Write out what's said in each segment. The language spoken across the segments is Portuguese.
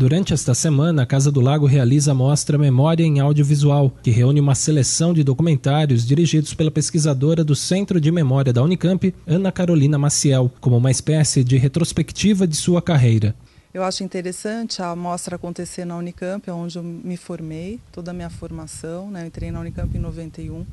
Durante esta semana, a Casa do Lago realiza a mostra Memória em Audiovisual, que reúne uma seleção de documentários dirigidos pela pesquisadora do Centro de Memória da Unicamp, Ana Carolina Maciel, como uma espécie de retrospectiva de sua carreira. Eu acho interessante a mostra acontecer na Unicamp, é onde eu me formei, toda a minha formação. Né? Eu entrei na Unicamp em 91,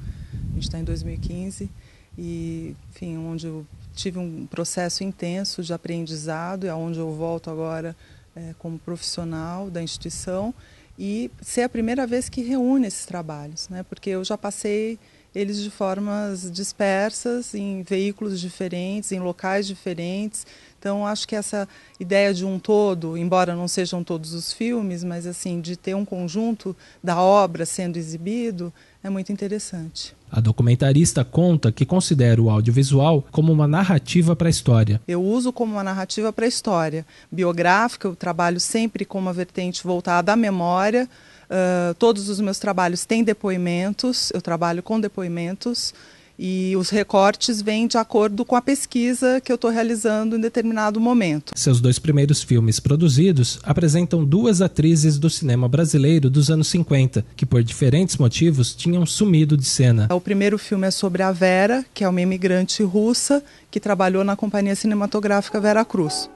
a gente está em 2015, e enfim, onde eu tive um processo intenso de aprendizado, e aonde eu volto agora é, como profissional da instituição e ser a primeira vez que reúne esses trabalhos, né? Porque eu já passei eles de formas dispersas, em veículos diferentes, em locais diferentes. Então, acho que essa ideia de um todo, embora não sejam todos os filmes, mas assim de ter um conjunto da obra sendo exibido, é muito interessante. A documentarista conta que considera o audiovisual como uma narrativa para a história. Eu uso como uma narrativa para a história. Biográfica, eu trabalho sempre com uma vertente voltada à memória. Uh, todos os meus trabalhos têm depoimentos, eu trabalho com depoimentos. E os recortes vêm de acordo com a pesquisa que eu estou realizando em determinado momento. Seus dois primeiros filmes produzidos apresentam duas atrizes do cinema brasileiro dos anos 50, que por diferentes motivos tinham sumido de cena. O primeiro filme é sobre a Vera, que é uma imigrante russa que trabalhou na companhia cinematográfica Vera Cruz.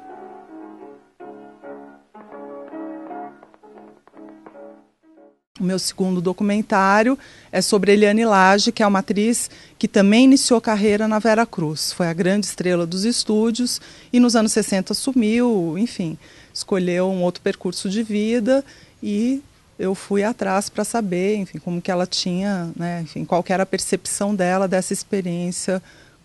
O meu segundo documentário é sobre Eliane Lage, que é uma atriz que também iniciou carreira na Vera Cruz. Foi a grande estrela dos estúdios e nos anos 60 sumiu, enfim, escolheu um outro percurso de vida e eu fui atrás para saber, enfim, como que ela tinha, né, enfim, qual era a percepção dela dessa experiência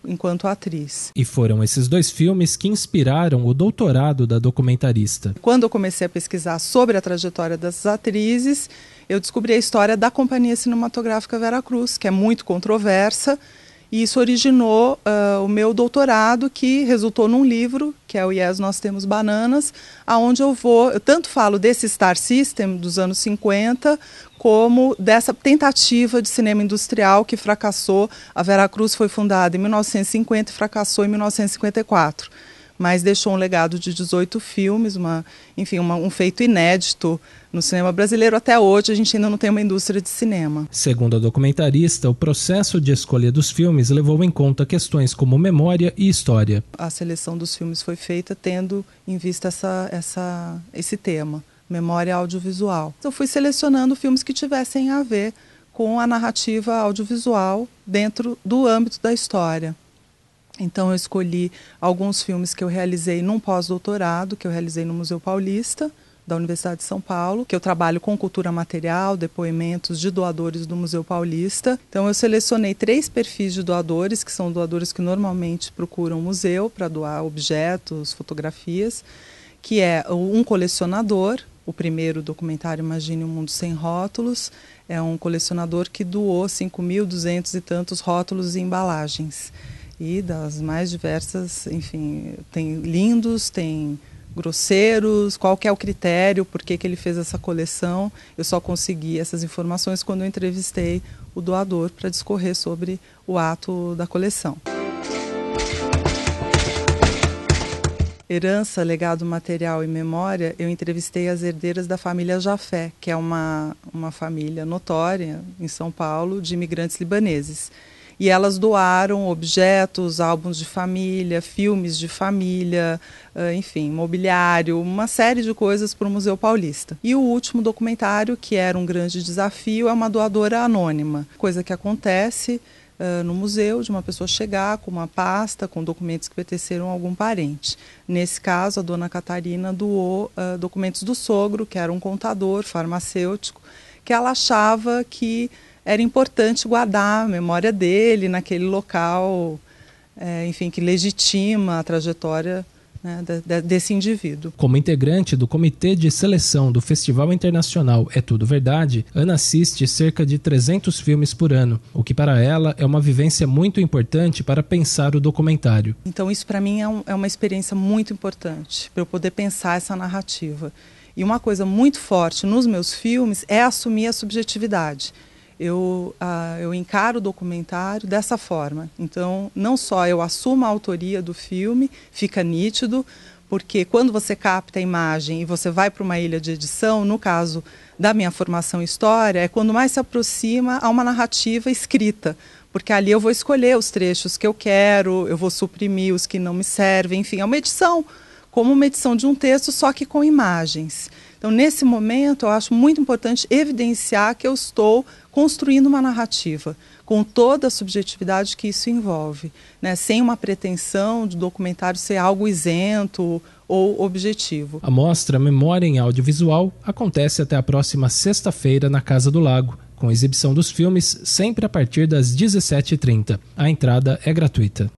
enquanto atriz. E foram esses dois filmes que inspiraram o doutorado da documentarista. Quando eu comecei a pesquisar sobre a trajetória dessas atrizes, eu descobri a história da Companhia Cinematográfica Vera Cruz, que é muito controversa, e isso originou uh, o meu doutorado, que resultou num livro, que é o Yes Nós Temos Bananas, aonde eu vou, eu tanto falo desse Star System dos anos 50, como dessa tentativa de cinema industrial que fracassou. A Veracruz foi fundada em 1950 e fracassou em 1954 mas deixou um legado de 18 filmes, uma, enfim, uma, um feito inédito no cinema brasileiro. Até hoje, a gente ainda não tem uma indústria de cinema. Segundo a documentarista, o processo de escolha dos filmes levou em conta questões como memória e história. A seleção dos filmes foi feita tendo em vista essa, essa, esse tema memória audiovisual. Eu então, fui selecionando filmes que tivessem a ver com a narrativa audiovisual dentro do âmbito da história. Então eu escolhi alguns filmes que eu realizei num pós-doutorado que eu realizei no Museu Paulista da Universidade de São Paulo, que eu trabalho com cultura material, depoimentos de doadores do Museu Paulista. Então eu selecionei três perfis de doadores, que são doadores que normalmente procuram o museu para doar objetos, fotografias, que é um colecionador, o primeiro documentário Imagine um Mundo Sem Rótulos. É um colecionador que doou 5.200 e tantos rótulos e embalagens. E das mais diversas, enfim, tem lindos, tem grosseiros, qual que é o critério, por que, que ele fez essa coleção. Eu só consegui essas informações quando eu entrevistei o doador para discorrer sobre o ato da coleção. herança, legado material e memória, eu entrevistei as herdeiras da família Jafé, que é uma, uma família notória em São Paulo de imigrantes libaneses. E elas doaram objetos, álbuns de família, filmes de família, eh, enfim, mobiliário, uma série de coisas para o Museu Paulista. E o último documentário, que era um grande desafio, é uma doadora anônima, coisa que acontece uh, no museu de uma pessoa chegar com uma pasta com documentos que pertenceram a algum parente. Nesse caso, a dona Catarina doou uh, documentos do sogro, que era um contador farmacêutico, que ela achava que era importante guardar a memória dele naquele local, é, enfim, que legitima a trajetória né, desse indivíduo. Como integrante do Comitê de Seleção do Festival Internacional É Tudo Verdade, Ana assiste cerca de 300 filmes por ano, o que para ela é uma vivência muito importante para pensar o documentário. Então, isso para mim é, um, é uma experiência muito importante, para eu poder pensar essa narrativa. E uma coisa muito forte nos meus filmes é assumir a subjetividade eu, ah, eu encaro o documentário dessa forma. Então, não só eu assumo a autoria do filme, fica nítido, porque quando você capta a imagem e você vai para uma ilha de edição, no caso da minha formação história, é quando mais se aproxima a uma narrativa escrita, porque ali eu vou escolher os trechos que eu quero, eu vou suprimir os que não me servem, enfim, é uma edição, como uma edição de um texto, só que com imagens. Então, nesse momento, eu acho muito importante evidenciar que eu estou construindo uma narrativa com toda a subjetividade que isso envolve, né? sem uma pretensão de documentário ser algo isento ou objetivo. A mostra Memória em Audiovisual acontece até a próxima sexta-feira na Casa do Lago, com exibição dos filmes sempre a partir das 17h30. A entrada é gratuita.